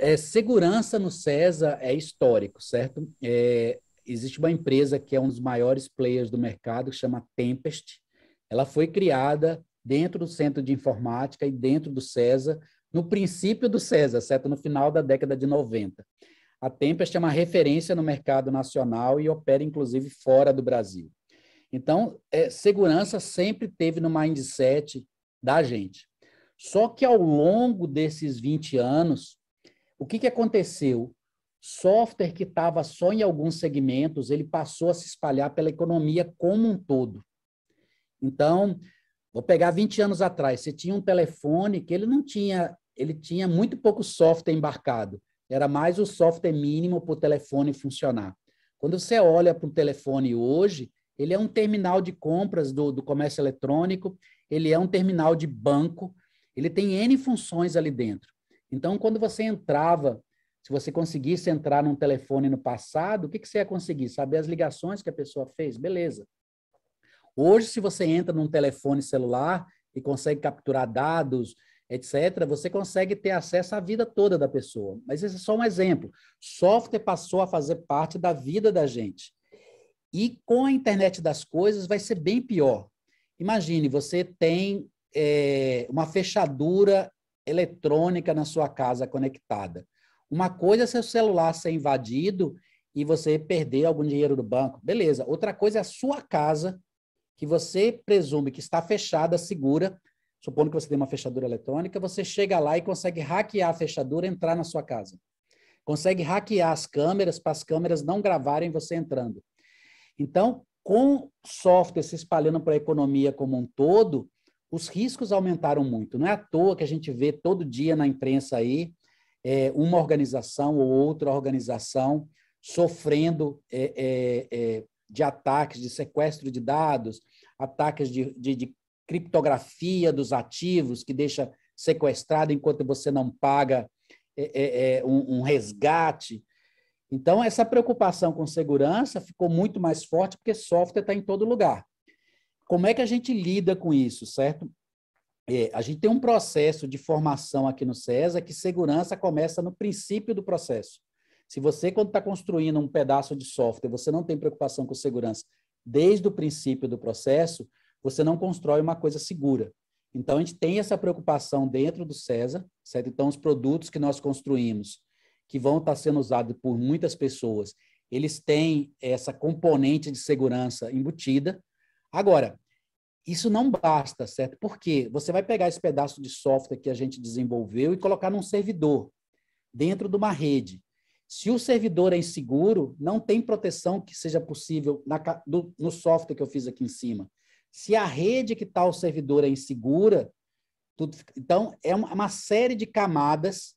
É, segurança no CESA é histórico, certo? É, existe uma empresa que é um dos maiores players do mercado, que chama Tempest. Ela foi criada dentro do Centro de Informática e dentro do CESA, no princípio do CESA, certo? No final da década de 90. A Tempest é uma referência no mercado nacional e opera, inclusive, fora do Brasil. Então, é, segurança sempre teve no mindset da gente. Só que ao longo desses 20 anos, o que, que aconteceu? Software que estava só em alguns segmentos, ele passou a se espalhar pela economia como um todo. Então, vou pegar 20 anos atrás, você tinha um telefone que ele não tinha, ele tinha muito pouco software embarcado. Era mais o software mínimo para o telefone funcionar. Quando você olha para o telefone hoje, ele é um terminal de compras do, do comércio eletrônico, ele é um terminal de banco, ele tem N funções ali dentro. Então, quando você entrava, se você conseguisse entrar num telefone no passado, o que, que você ia conseguir? Saber as ligações que a pessoa fez? Beleza. Hoje, se você entra num telefone celular e consegue capturar dados, etc., você consegue ter acesso à vida toda da pessoa. Mas esse é só um exemplo. Software passou a fazer parte da vida da gente. E com a internet das coisas vai ser bem pior. Imagine, você tem é, uma fechadura eletrônica na sua casa conectada. Uma coisa é seu celular ser invadido e você perder algum dinheiro do banco, beleza. Outra coisa é a sua casa, que você presume que está fechada, segura, supondo que você tem uma fechadura eletrônica, você chega lá e consegue hackear a fechadura e entrar na sua casa. Consegue hackear as câmeras para as câmeras não gravarem você entrando. Então, com software se espalhando para a economia como um todo, os riscos aumentaram muito. Não é à toa que a gente vê todo dia na imprensa aí é, uma organização ou outra organização sofrendo é, é, é de ataques, de sequestro de dados, ataques de, de, de criptografia dos ativos que deixa sequestrado enquanto você não paga é, é, um, um resgate. Então, essa preocupação com segurança ficou muito mais forte porque software está em todo lugar. Como é que a gente lida com isso, certo? É, a gente tem um processo de formação aqui no CESA que segurança começa no princípio do processo. Se você, quando está construindo um pedaço de software, você não tem preocupação com segurança desde o princípio do processo, você não constrói uma coisa segura. Então, a gente tem essa preocupação dentro do CESA, certo? Então, os produtos que nós construímos, que vão estar tá sendo usados por muitas pessoas, eles têm essa componente de segurança embutida, Agora, isso não basta, certo? Porque você vai pegar esse pedaço de software que a gente desenvolveu e colocar num servidor, dentro de uma rede. Se o servidor é inseguro, não tem proteção que seja possível na, do, no software que eu fiz aqui em cima. Se a rede que está o servidor é insegura, tudo, então é uma, uma série de camadas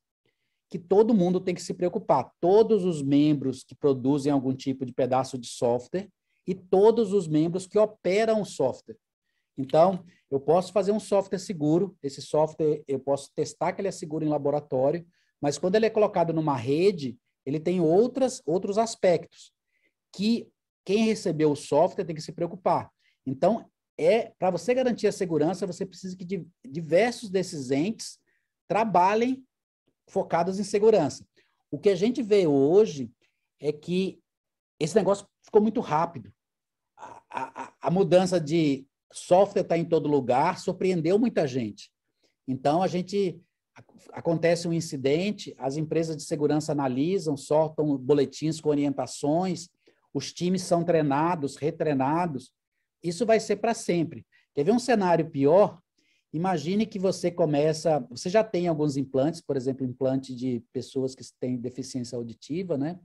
que todo mundo tem que se preocupar. Todos os membros que produzem algum tipo de pedaço de software e todos os membros que operam o software. Então, eu posso fazer um software seguro, esse software eu posso testar que ele é seguro em laboratório, mas quando ele é colocado numa rede, ele tem outras, outros aspectos que quem recebeu o software tem que se preocupar. Então, é para você garantir a segurança, você precisa que diversos desses entes trabalhem focados em segurança. O que a gente vê hoje é que esse negócio ficou muito rápido a, a mudança de software está em todo lugar surpreendeu muita gente. Então, a gente acontece um incidente, as empresas de segurança analisam, soltam boletins com orientações, os times são treinados, retreinados. Isso vai ser para sempre. Quer ver um cenário pior? Imagine que você começa, você já tem alguns implantes, por exemplo, implante de pessoas que têm deficiência auditiva, né?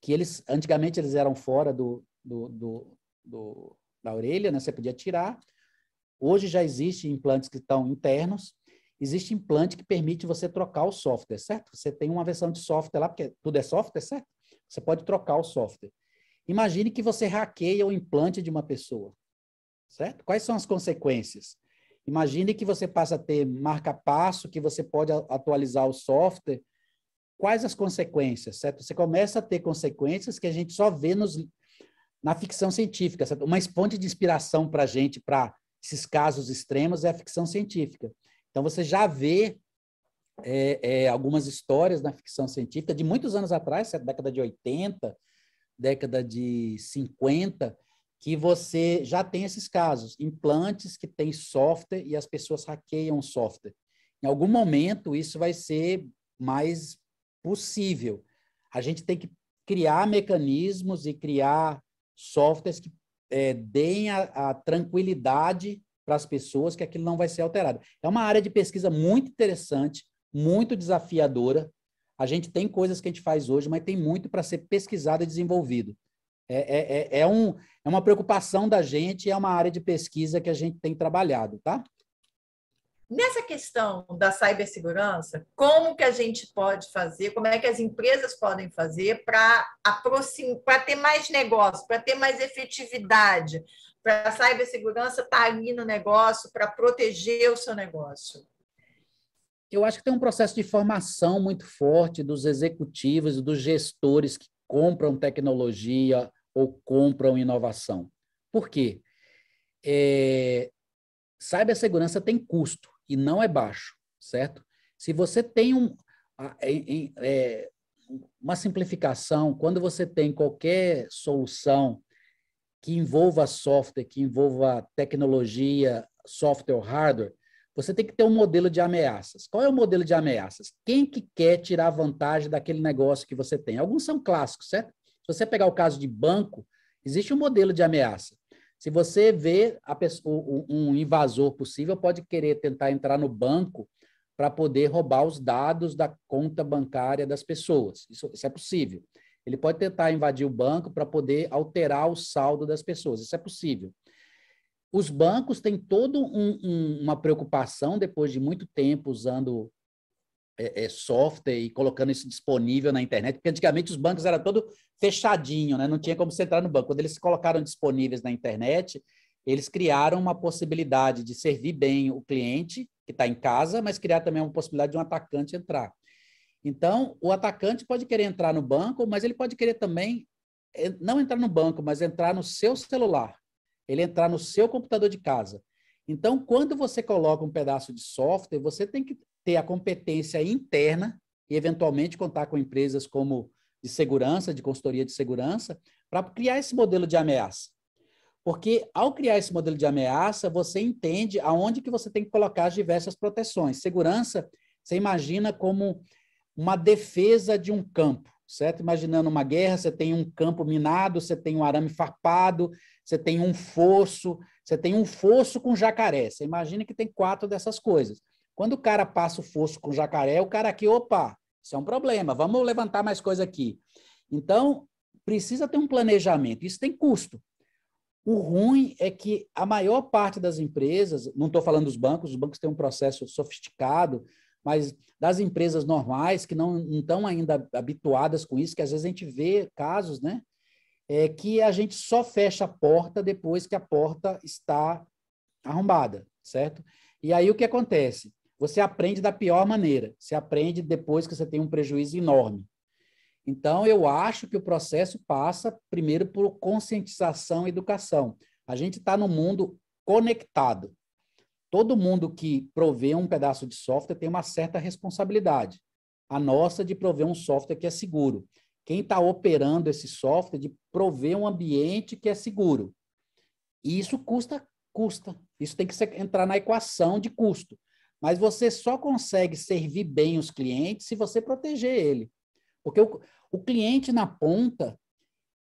Que eles, antigamente, eles eram fora do, do, do do, da orelha, né? Você podia tirar. Hoje já existem implantes que estão internos. Existe implante que permite você trocar o software, certo? Você tem uma versão de software lá, porque tudo é software, certo? Você pode trocar o software. Imagine que você hackeia o implante de uma pessoa, certo? Quais são as consequências? Imagine que você passa a ter marca-passo, que você pode atualizar o software. Quais as consequências, certo? Você começa a ter consequências que a gente só vê nos, na ficção científica. Uma fonte de inspiração para a gente, para esses casos extremos, é a ficção científica. Então, você já vê é, é, algumas histórias na ficção científica de muitos anos atrás, década de 80, década de 50, que você já tem esses casos, implantes que têm software e as pessoas hackeiam o software. Em algum momento isso vai ser mais possível. A gente tem que criar mecanismos e criar softwares que é, deem a, a tranquilidade para as pessoas que aquilo não vai ser alterado. É uma área de pesquisa muito interessante, muito desafiadora. A gente tem coisas que a gente faz hoje, mas tem muito para ser pesquisado e desenvolvido. É, é, é, é um, é uma preocupação da gente, é uma área de pesquisa que a gente tem trabalhado, tá? Nessa questão da cibersegurança, como que a gente pode fazer, como é que as empresas podem fazer para aproximar, ter mais negócio, para ter mais efetividade, para a cibersegurança estar tá ali no negócio, para proteger o seu negócio? Eu acho que tem um processo de formação muito forte dos executivos e dos gestores que compram tecnologia ou compram inovação. Por quê? É, Cybersegurança tem custo e não é baixo, certo? Se você tem um, é, uma simplificação, quando você tem qualquer solução que envolva software, que envolva tecnologia, software, hardware, você tem que ter um modelo de ameaças. Qual é o modelo de ameaças? Quem que quer tirar vantagem daquele negócio que você tem? Alguns são clássicos, certo? Se você pegar o caso de banco, existe um modelo de ameaça. Se você vê pessoa, um invasor possível, pode querer tentar entrar no banco para poder roubar os dados da conta bancária das pessoas. Isso, isso é possível. Ele pode tentar invadir o banco para poder alterar o saldo das pessoas. Isso é possível. Os bancos têm toda um, um, uma preocupação, depois de muito tempo usando é, é, software e colocando isso disponível na internet, porque antigamente os bancos eram todo fechadinho, né? não tinha como você entrar no banco. Quando eles se colocaram disponíveis na internet, eles criaram uma possibilidade de servir bem o cliente que está em casa, mas criar também uma possibilidade de um atacante entrar. Então, o atacante pode querer entrar no banco, mas ele pode querer também é, não entrar no banco, mas entrar no seu celular, ele entrar no seu computador de casa. Então, quando você coloca um pedaço de software, você tem que ter a competência interna e, eventualmente, contar com empresas como de segurança, de consultoria de segurança, para criar esse modelo de ameaça. Porque, ao criar esse modelo de ameaça, você entende aonde que você tem que colocar as diversas proteções. Segurança, você imagina como uma defesa de um campo, certo? Imaginando uma guerra, você tem um campo minado, você tem um arame farpado, você tem um fosso, você tem um fosso com jacaré. Você imagina que tem quatro dessas coisas. Quando o cara passa o fosso com o jacaré, o cara aqui, opa, isso é um problema, vamos levantar mais coisa aqui. Então, precisa ter um planejamento, isso tem custo. O ruim é que a maior parte das empresas, não estou falando dos bancos, os bancos têm um processo sofisticado, mas das empresas normais que não, estão ainda habituadas com isso, que às vezes a gente vê casos, né? É que a gente só fecha a porta depois que a porta está arrombada, certo? E aí o que acontece? você aprende da pior maneira. Você aprende depois que você tem um prejuízo enorme. Então, eu acho que o processo passa primeiro por conscientização e educação. A gente está no mundo conectado. Todo mundo que provê um pedaço de software tem uma certa responsabilidade. A nossa de prover um software que é seguro. Quem está operando esse software de prover um ambiente que é seguro. E isso custa, custa. Isso tem que ser, entrar na equação de custo. Mas você só consegue servir bem os clientes se você proteger ele. Porque o, o cliente na ponta,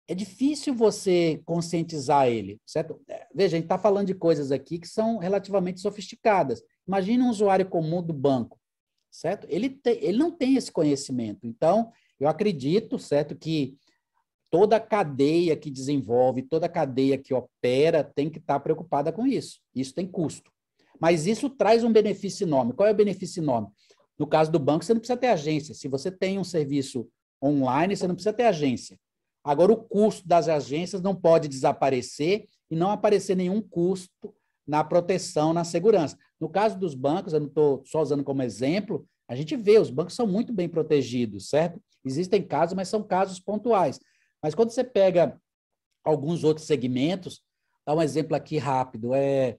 é difícil você conscientizar ele, certo? É, veja, a gente está falando de coisas aqui que são relativamente sofisticadas. Imagina um usuário comum do banco, certo? Ele, te, ele não tem esse conhecimento. Então, eu acredito, certo, que toda cadeia que desenvolve, toda cadeia que opera tem que estar tá preocupada com isso. Isso tem custo. Mas isso traz um benefício enorme. Qual é o benefício enorme? No caso do banco, você não precisa ter agência. Se você tem um serviço online, você não precisa ter agência. Agora, o custo das agências não pode desaparecer e não aparecer nenhum custo na proteção, na segurança. No caso dos bancos, eu não estou só usando como exemplo, a gente vê, os bancos são muito bem protegidos, certo? Existem casos, mas são casos pontuais. Mas quando você pega alguns outros segmentos, dá um exemplo aqui rápido, é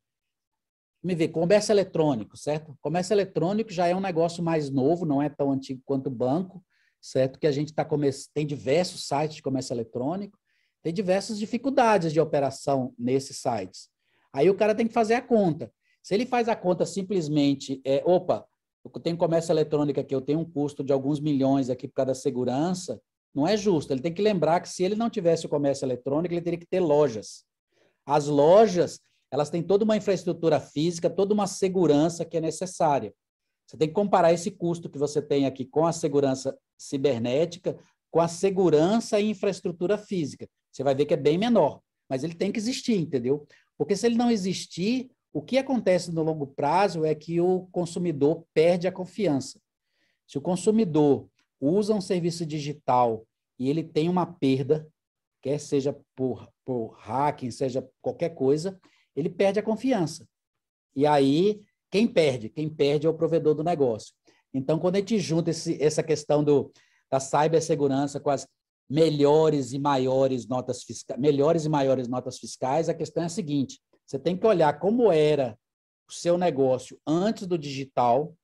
me ver, comércio eletrônico, certo? Comércio eletrônico já é um negócio mais novo, não é tão antigo quanto o banco, certo? Que a gente tá come... tem diversos sites de comércio eletrônico, tem diversas dificuldades de operação nesses sites. Aí o cara tem que fazer a conta. Se ele faz a conta simplesmente, é, opa, eu tenho comércio eletrônico aqui, eu tenho um custo de alguns milhões aqui por causa da segurança, não é justo. Ele tem que lembrar que se ele não tivesse o comércio eletrônico, ele teria que ter lojas. As lojas, elas têm toda uma infraestrutura física, toda uma segurança que é necessária. Você tem que comparar esse custo que você tem aqui com a segurança cibernética, com a segurança e infraestrutura física. Você vai ver que é bem menor, mas ele tem que existir, entendeu? Porque se ele não existir, o que acontece no longo prazo é que o consumidor perde a confiança. Se o consumidor usa um serviço digital e ele tem uma perda, quer seja por, por hacking, seja qualquer coisa, ele perde a confiança. E aí, quem perde? Quem perde é o provedor do negócio. Então, quando a gente junta esse, essa questão do, da cibersegurança com as melhores e maiores notas fiscais, melhores e maiores notas fiscais, a questão é a seguinte: você tem que olhar como era o seu negócio antes do digital,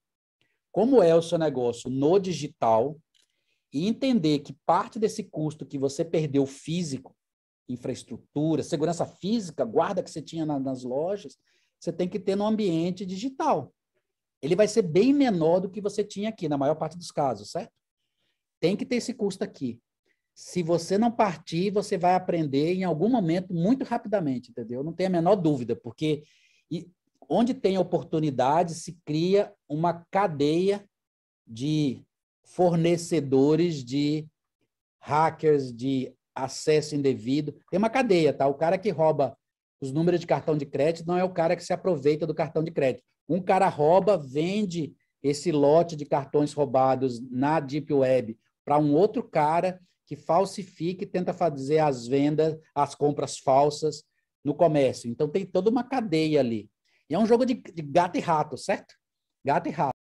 como é o seu negócio no digital, e entender que parte desse custo que você perdeu físico infraestrutura, segurança física, guarda que você tinha na, nas lojas, você tem que ter no ambiente digital. Ele vai ser bem menor do que você tinha aqui, na maior parte dos casos, certo? Tem que ter esse custo aqui. Se você não partir, você vai aprender em algum momento muito rapidamente, entendeu? Não tem a menor dúvida, porque onde tem oportunidade se cria uma cadeia de fornecedores de hackers, de acesso indevido. Tem uma cadeia, tá? O cara que rouba os números de cartão de crédito não é o cara que se aproveita do cartão de crédito. Um cara rouba, vende esse lote de cartões roubados na Deep Web para um outro cara que falsifica e tenta fazer as vendas, as compras falsas no comércio. Então tem toda uma cadeia ali. E é um jogo de, de gato e rato, certo? Gato e rato.